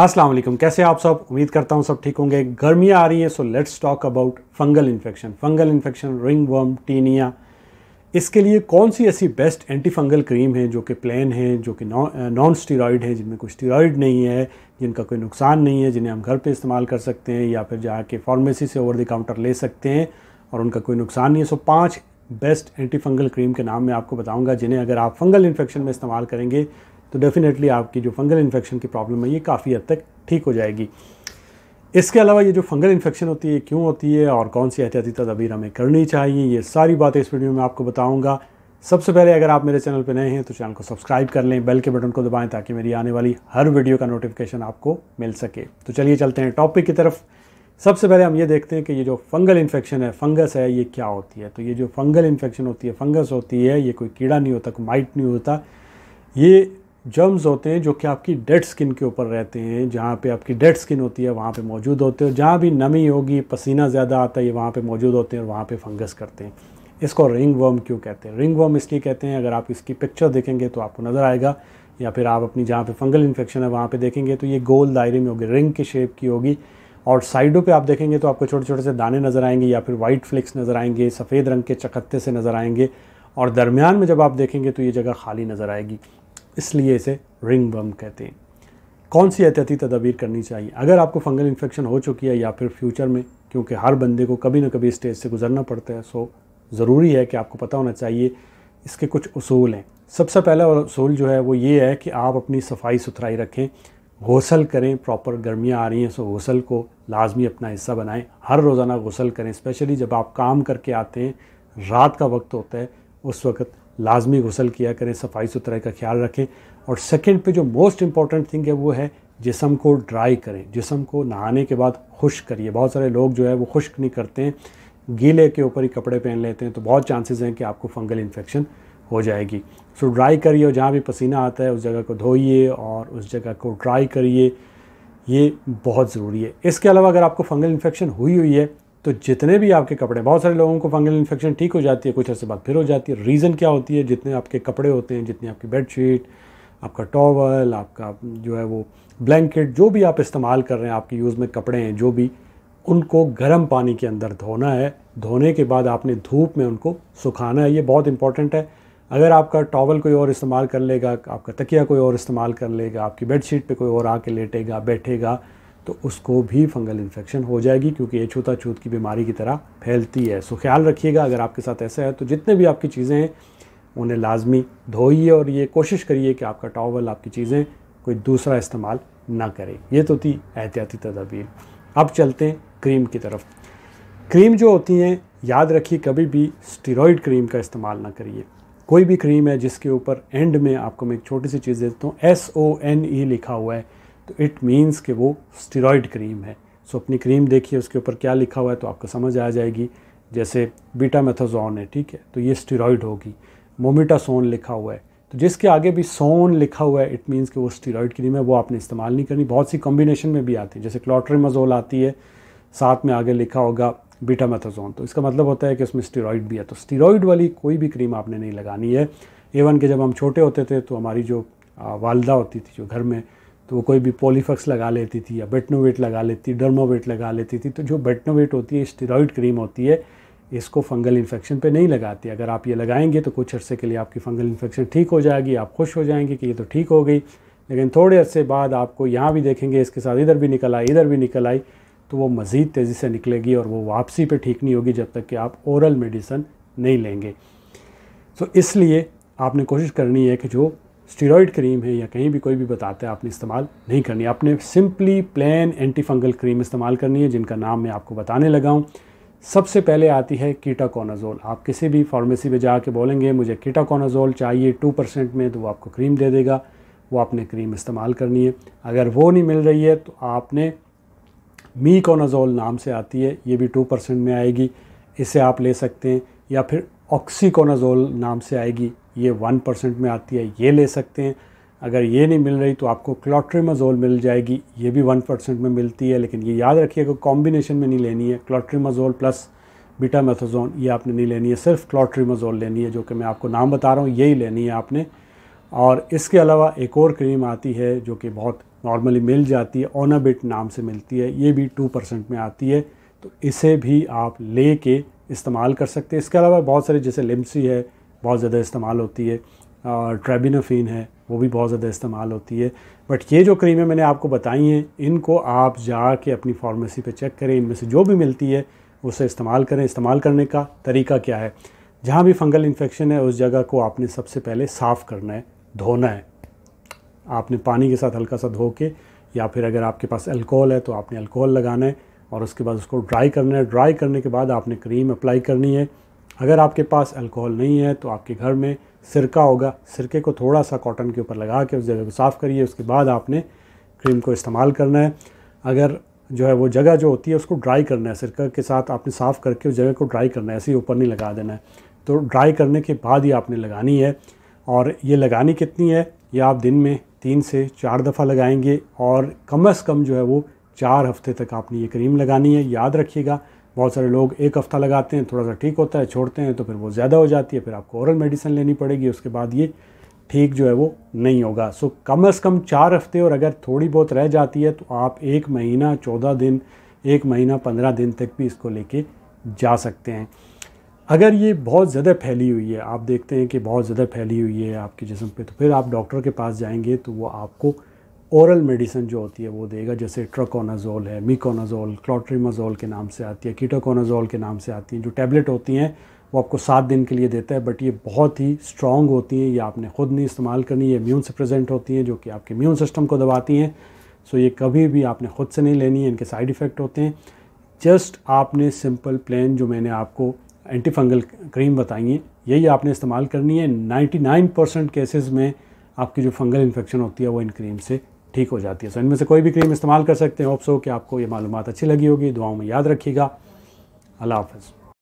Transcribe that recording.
अस्सलाम वालेकुम कैसे आप सब उम्मीद करता हूँ सब ठीक होंगे गर्मियाँ आ रही हैं so let's talk about fungal infection fungal infection ringworm tinea इसके लिए कौन सी ऐसी बेस्ट एंटी फंगल क्रीम है जो कि प्लेन है जो कि नॉन स्टीरॉयड है जिनमें कोई स्टीरॉयड नहीं है जिनका कोई नुकसान नहीं है जिन्हें हम घर पर इस्तेमाल कर सकते हैं या फिर जाके फार्मेसी से ओवर द काउंटर ले सकते हैं और उनका कोई नुकसान नहीं है सो पाँच बेस्ट एंटी फंगल क्रीम के नाम मैं आपको बताऊंगा जिन्हें अगर आप फंगल इन्फेक्शन में इस्तेमाल करेंगे तो डेफ़िनेटली आपकी जो फंगल इन्फेक्शन की प्रॉब्लम है ये काफ़ी हद तक ठीक हो जाएगी इसके अलावा ये जो फंगल इन्फेक्शन होती है क्यों होती है और कौन सी एहतियाती तदाबीर हमें करनी चाहिए ये सारी बातें इस वीडियो में आपको बताऊंगा सबसे पहले अगर आप मेरे चैनल पर नए हैं तो चैनल को सब्सक्राइब कर लें बेल के बटन को दबाएं ताकि मेरी आने वाली हर वीडियो का नोटिफिकेशन आपको मिल सके तो चलिए चलते हैं टॉपिक की तरफ सबसे पहले हम ये देखते हैं कि ये जो फंगल इन्फेक्शन है फंगस है ये क्या होती है तो ये जो फंगल इन्फेक्शन होती है फंगस होती है ये कोई कीड़ा नहीं होता कोई माइट नहीं होता ये जर्म्स होते हैं जो कि आपकी डेड स्किन के ऊपर रहते हैं जहाँ पे आपकी डेड स्किन होती है वहाँ पे मौजूद होते हैं जहाँ भी नमी होगी पसीना ज़्यादा आता है ये वहाँ पे मौजूद होते हैं और वहाँ पे फंगस करते हैं इसको रिंग वर्म क्यों कहते हैं रिंग वर्म इसलिए कहते हैं अगर आप इसकी पिक्चर देखेंगे तो आपको नज़र आएगा या फिर आप अपनी जहाँ पर फंगल इन्फेक्शन है वहाँ पर देखेंगे तो ये गोल दायरे में होगी रिंग की शेप की होगी और साइडों पर आप देखेंगे तो आपको छोटे छोटे से दाने नज़र आएंगे या फिर वाइट फ्लिक्स नज़र आएंगे सफ़ेद रंग के चकत्ते से नज़र आएंगे और दरमियान में जब आप देखेंगे तो ये जगह खाली नज़र आएगी इसलिए इसे रिंग बम कहते हैं कौन सी एहतियाती तदाबीर करनी चाहिए अगर आपको फंगल इन्फेक्शन हो चुकी है या फिर फ्यूचर में क्योंकि हर बंदे को कभी ना कभी स्टेज से गुजरना पड़ता है सो ज़रूरी है कि आपको पता होना चाहिए इसके कुछ असूल हैं सबसे पहला असूल जो है वो ये है कि आप अपनी सफाई सुथराई रखें गौसल करें प्रॉपर गर्मियाँ आ रही हैं सो गौसल को लाजमी अपना हिस्सा बनाएं हर रोज़ाना गौसल करें स्पेशली जब आप काम करके आते हैं रात का वक्त होता है उस वक्त लाजमी गसल किया करें सफाई सुथराई का ख्याल रखें और सेकेंड पे जो मोस्ट इम्पॉर्टेंट थिंग है वो है जिसम को ड्राई करें जिसम को नहाने के बाद खुश्क करिए बहुत सारे लोग जो है वो खुश्क नहीं करते हैं गीले के ऊपर ही कपड़े पहन लेते हैं तो बहुत चांसेस हैं कि आपको फंगल इन्फेक्शन हो जाएगी सो ड्राई करिए और जहाँ भी पसीना आता है उस जगह को धोइए और उस जगह को ड्राई करिए ये बहुत ज़रूरी है इसके अलावा अगर आपको फंगल इन्फेक्शन हुई हुई है तो जितने भी आपके कपड़े बहुत सारे लोगों को फंगल इन्फेक्शन ठीक हो जाती है कुछ अर्से बाद फिर हो जाती है रीज़न क्या होती है जितने आपके कपड़े होते हैं जितनी आपकी बेडशीट आपका टॉवल आपका जो है वो ब्लैंकेट जो भी आप इस्तेमाल कर रहे हैं आपके यूज़ में कपड़े हैं जो भी उनको गर्म पानी के अंदर धोना है धोने के बाद आपने धूप में उनको सुखाना है ये बहुत इंपॉर्टेंट है अगर आपका टॉवल कोई और इस्तेमाल कर लेगा आपका तकिया कोई और इस्तेमाल कर लेगा आपकी बेडशीट पे कोई और आके लेटेगा बैठेगा तो उसको भी फंगल इन्फेक्शन हो जाएगी क्योंकि ये छूताछूत की बीमारी की तरह फैलती है सो ख्याल रखिएगा अगर आपके साथ ऐसा है तो जितने भी आपकी चीज़ें हैं उन्हें लाजमी धोइए और ये कोशिश करिए कि आपका टॉवल आपकी चीज़ें कोई दूसरा इस्तेमाल ना करें ये तो थी एहतियाती तदाबीर अब चलते हैं क्रीम की तरफ क्रीम जो होती हैं याद रखिए कभी भी स्टेरॉइड क्रीम का इस्तेमाल ना करिए कोई भी क्रीम है जिसके ऊपर एंड में आपको मैं एक छोटी सी चीज़ देता हूँ एस ओ एन ई लिखा हुआ है तो इट मीन्स कि वो स्टीरोड क्रीम है सो अपनी क्रीम देखिए उसके ऊपर क्या लिखा हुआ है तो आपको समझ आ जाएगी जैसे बीटा मेथाजोन है ठीक है तो ये स्टीरोड होगी मोमिटासोन लिखा हुआ है तो जिसके आगे भी सोन लिखा हुआ है इट मीन्स कि वो स्टीरोड क्रीम है वो आपने इस्तेमाल नहीं करनी बहुत सी कॉम्बिनेशन में भी आती है जैसे क्लॉट्रीमाजोल आती है साथ में आगे लिखा होगा बीटा मेथाजोन तो इसका मतलब होता है कि उसमें स्टेरॉइड भी है तो स्टेरॉइड वाली कोई भी क्रीम आपने नहीं लगानी है एवन के जब हम छोटे होते थे तो हमारी जो वालदा होती थी जो घर में तो वो कोई भी पोलीफक्स लगा लेती थी या बेटनोवेट लगा लेती डर्मोवेट लगा लेती थी तो जो बेटनोवेट होती है स्टेरॉइड क्रीम होती है इसको फंगल इन्फेक्शन पे नहीं लगाती अगर आप ये लगाएंगे तो कुछ अर्से के लिए आपकी फंगल इन्फेक्शन ठीक हो जाएगी आप खुश हो जाएंगे कि ये तो ठीक हो गई लेकिन थोड़े अरसे बाद आपको यहाँ भी देखेंगे इसके साथ इधर भी निकल आई इधर भी निकल आई तो वो मज़ीद तेज़ी से निकलेगी और वो वापसी पे ठीक नहीं होगी जब तक कि आप ओरल मेडिसन नहीं लेंगे तो इसलिए आपने कोशिश करनी है कि जो स्टीरोइड क्रीम है या कहीं भी कोई भी बताता है आपने इस्तेमाल नहीं करनी आपने simply plain anti fungal cream इस्तेमाल करनी है जिनका नाम मैं आपको बताने लगा हूँ सबसे पहले आती है कीटाकोनाजोल आप किसी भी फार्मेसी में जाके बोलेंगे मुझे कीटाकोनाजोल चाहिए टू परसेंट में तो वो आपको क्रीम दे देगा वो आपने क्रीम इस्तेमाल करनी है अगर वो नहीं मिल रही है तो आपने मीकोनाजोल नाम से आती है ये भी टू परसेंट में आएगी इसे आप ले सकते हैं या फिर ऑक्सीकोनाजोल नाम से आएगी ये वन परसेंट में आती है ये ले सकते हैं अगर ये नहीं मिल रही तो आपको क्लॉट्रीमाजोल मिल जाएगी ये भी वन परसेंट में मिलती है लेकिन ये याद रखिएगा कॉम्बिनेशन में नहीं लेनी है क्लॉट्रीमाजोल प्लस बीटा मेथाजोन ये आपने नहीं लेनी है सिर्फ क्लॉट्रीमाजोल लेनी है जो कि मैं आपको नाम बता रहा हूँ यही लेनी है आपने और इसके अलावा एक और क्रीम आती है जो कि बहुत नॉर्मली मिल जाती है ओनाबिट नाम से मिलती है ये भी टू परसेंट में आती है तो इसे भी आप ले के इस्तेमाल कर सकते हैं इसके अलावा बहुत सारे जैसे लिम्सी है बहुत ज़्यादा इस्तेमाल होती है ट्रेबिनोफिन है वो भी बहुत ज़्यादा इस्तेमाल होती है बट ये जो क्रीमें मैंने आपको बताई हैं इनको आप जा के अपनी फार्मेसी पे चेक करें इनमें से जो भी मिलती है उसे इस्तेमाल करें इस्तेमाल करने का तरीका क्या है जहाँ भी फंगल इन्फेक्शन है उस जगह को आपने सबसे पहले साफ़ करना है धोना है आपने पानी के साथ हल्का सा धो के या फिर अगर आपके पास अल्कोहल है तो आपने अल्कोहल लगाना है और उसके बाद उसको ड्राई करना है ड्राई करने के बाद आपने क्रीम अप्लाई करनी है अगर आपके पास अल्कोहल नहीं है तो आपके घर में सिरका होगा सिरके को थोड़ा सा कॉटन के ऊपर लगा के उस जगह को साफ़ करिए उसके बाद आपने क्रीम को इस्तेमाल करना है अगर जो है वो जगह जो होती है उसको ड्राई करना है सिरका के साथ आपने साफ़ करके उस जगह को ड्राई करना है ऐसे ही ऊपर नहीं लगा देना है तो ड्राई करने के बाद ही आपने लगानी है और ये लगानी कितनी है ये आप दिन में तीन से चार दफ़ा लगाएंगे और कम अज़ कम जो है वो चार हफ्ते तक आपने ये क्रीम लगानी है याद रखिएगा बहुत सारे लोग एक हफ़्ता लगाते हैं थोड़ा सा ठीक होता है छोड़ते हैं तो फिर वो ज़्यादा हो जाती है फिर आपको औरल मेडिसिन लेनी पड़ेगी उसके बाद ये ठीक जो है वो नहीं होगा सो कम अज़ कम चार हफ्ते और अगर थोड़ी बहुत रह जाती है तो आप एक महीना चौदह दिन एक महीना पंद्रह दिन तक भी इसको लेके जा सकते हैं अगर ये बहुत ज़्यादा फैली हुई है आप देखते हैं कि बहुत ज़्यादा फैली हुई है आपके जिसम पे तो फिर आप डॉक्टर के पास जाएंगे तो वो आपको औरल मेडिसिन जो होती है वो देगा जैसे ट्रकोनाजोल है मिकोनाजोल क्लोट्रीमाजोल के नाम से आती है कीटोकोनाजोल के नाम से आती हैं जो टैबलेट होती हैं वो आपको सात दिन के लिए देता है बट ये बहुत ही स्ट्रॉन्ग होती हैं ये आपने ख़ुद नहीं इस्तेमाल करनी ये इम्यून से प्रेजेंट होती हैं जो कि आपके इम्यून सिस्टम को दबाती हैं सो ये कभी भी आपने ख़ुद से नहीं लेनी है इनके साइड इफ़ेक्ट होते हैं जस्ट आपने सिंपल प्लान जो मैंने आपको एंटी फंगल क्रीम बताई है यही आपने इस्तेमाल करनी है 99 परसेंट केसेस में आपकी जो फंगल इन्फेक्शन होती है वो इन क्रीम से ठीक हो जाती है सो इनमें से कोई भी क्रीम इस्तेमाल कर सकते हैं ऑप्सो कि आपको ये मालूम अच्छी लगी होगी दुआओं में याद रखिएगा अल्लाह हाफ़